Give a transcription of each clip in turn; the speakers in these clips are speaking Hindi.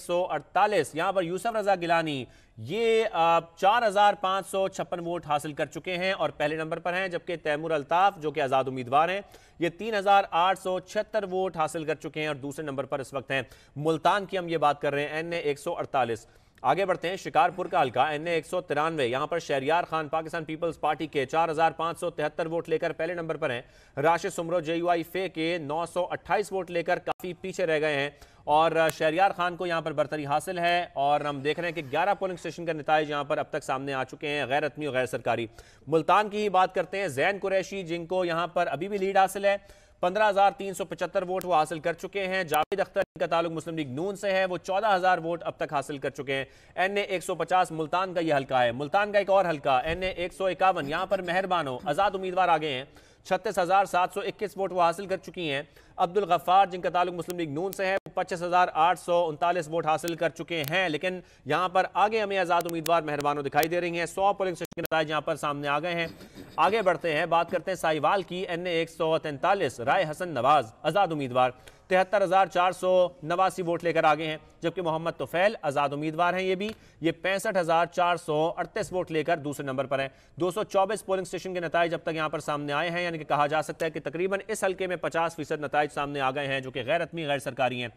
सौ पर यूसफ रजा गिलानी ये चार हजार पांच सौ छप्पन वोट हासिल कर चुके हैं और पहले नंबर पर हैं जबकि तैमूर अल्ताफ जो कि आज़ाद उम्मीदवार हैं ये तीन हजार आठ सौ छिहत्तर वोट हासिल कर चुके हैं और दूसरे नंबर पर इस वक्त हैं मुल्तान की हम ये बात कर रहे हैं एन ए एक सौ अड़तालीस आगे बढ़ते हैं शिकारपुर का हल्का एन ए एक सौ तिरानवे यहाँ पर शहरियार खान पाकिस्तान पीपल्स पार्टी के चार हजार पाँच सौ तिहत्तर वोट लेकर पहले नंबर पर हैं राशिद सुमरो जे यू आई फे के नौ सौ अट्ठाईस वोट लेकर काफ़ी पीछे रह गए हैं और शहरियार खान को यहाँ पर बरतरी हासिल है और हम देख रहे हैं कि ग्यारह पोलिंग स्टेशन का नतज यहाँ पर अब तक सामने आ चुके हैं गैर रत्मी और गैर सरकारी मुल्तान की ही बात करते हैं जैन कुरैशी जिनको यहाँ पर अभी भी लीड हासिल है पंद्रह हजार तीन सौ पचहत्तर वोट वो हासिल कर चुके हैं जावेद अख्तर का ताल्लुक मुस्लिम लीग नून से है वो चौदह हजार वोट अब तक हासिल कर चुके हैं एन ए एक सौ पचास मुल्तान का ये हल्का है मुल्तान का एक और हल्का एन ए एक सौ इक्यावन यहाँ पर मेहरबान हो आज़ाद उम्मीदवार आगे हैं छत्तीस हजार सात सौ इक्कीस वोट वो हासिल कर चुकी हैं अब्दुल गफ्फार जिनका ताल्लुक मुस्लिम लीग नून से है पच्चीस हजार आठ सौ उनतालीस वोट हासिल कर चुके हैं लेकिन यहां पर आगे हमें आजाद उम्मीदवार मेहरबानों दिखाई दे रही हैं सौ पोलिंग स्टेशन के नतज यहां पर सामने आ गए हैं आगे बढ़ते हैं बात करते हैं साहिवाल की एन ए एक सौ तैंतालीस राय हसन नवाज आज़ाद उम्मीदवार तिहत्तर हज़ार चार सौ नवासी वोट लेकर आगे हैं जबकि मोहम्मद तुफैल आज़ाद उम्मीदवार हैं ये भी ये पैंसठ हज़ार चार सौ अड़तीस वोट लेकर दूसरे नंबर पर हैं दो सौ चौबीस पोलिंग स्टेशन के नतज अब तक यहाँ पर सामने आए हैं यानी कि कहा जा सकता है कि तकरीबन इस हल्के में पचास फीसद नतज सामने आ गए हैं जो कि गैर रत्मी गैर सरकारी हैं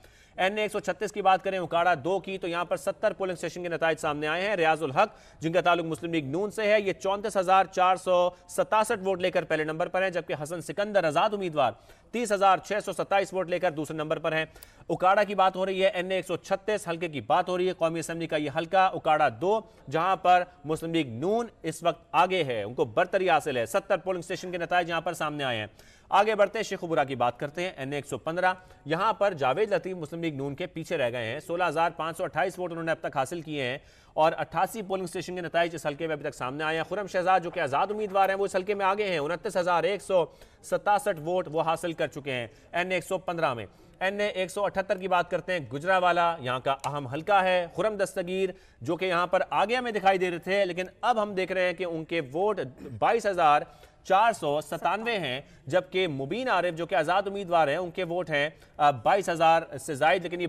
एन ए एक सौ छत्तीस की बात करें उकाड़ा दो की तो यहाँ पर सत्तर पोलिंग स्टेशन के नतज सामने आए हैं रियाजुल हक जिनका ताल्लुक मुस्लिम लीग नून से है ये चौंतीस हज़ार चार सौ सतासठ वोट लेकर पहले नंबर पर हैं जबकि हसन सिकंदर आजाद उम्मीदवार तीस वोट लेकर दूसरे नंबर पर हैं उकाड़ा की बात हो रही है एन ए हल्के की बात हो रही है कौमी असम्बली का यह हल्का उकाड़ा दो जहां पर मुस्लिम लीग नून इस वक्त आगे है उनको बरतरी हासिल है सत्तर पोलिंग स्टेशन के नतज यहां पर सामने आए हैं आगे बढ़ते शेखुपुरा की बात करते हैं एन ए यहां पर जावेद लतीफ मुस्लिम लीग नून के पीछे रह गए हैं सोलह हजार पांच सौ अट्ठाईस वोट उन्होंने अब तक हासिल किए हैं और अट्ठासी पोलिंग स्टेशन के नतज इस हल्के में अभी तक सामने आए हैं खुरम शहजाद जो कि आज़ाद उम्मीदवार हैं वो इस हल्के में आगे हैं उनतीस हजार एक सौ सतासठ वोट वो हासिल कर चुके हैं एन ए एक सौ पंद्रह में एन ए एक सौ अठहत्तर की बात करते हैं गुजरावाला यहाँ का अहम हल्का है खुरम दस्तगीर जो कि यहाँ पर आगे हमें दिखाई दे रहे थे लेकिन अब हम देख रहे हैं कि उनके वोट बाईस हजार चार सौ सतानवे हैं जबकि मुबीन आरिफ जो कि आज़ाद उम्मीदवार हैं उनके वोट हैं बाईस हजार से जायद लेकिन